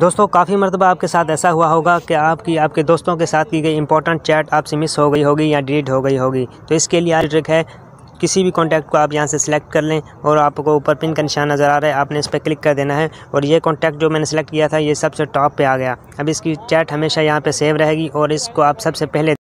दोस्तों काफ़ी मरतबा आपके साथ ऐसा हुआ होगा कि आपकी आपके दोस्तों के साथ की गई इंपॉर्टेंट चैट आपसे मिस हो गई होगी या डिलीट हो गई होगी तो इसके लिए आज ट्रिक है किसी भी कॉन्टैक्ट को आप यहाँ से सिलेक्ट कर लें और आपको ऊपर पिन का निशान नज़र आ रहा है आपने इस पर क्लिक कर देना है और ये कॉन्टैक्ट जो मैंने सेलेक्ट किया था ये सबसे टॉप पर आ गया अब इसकी चैट हमेशा यहाँ पर सेव रहेगी और इसको आप सबसे पहले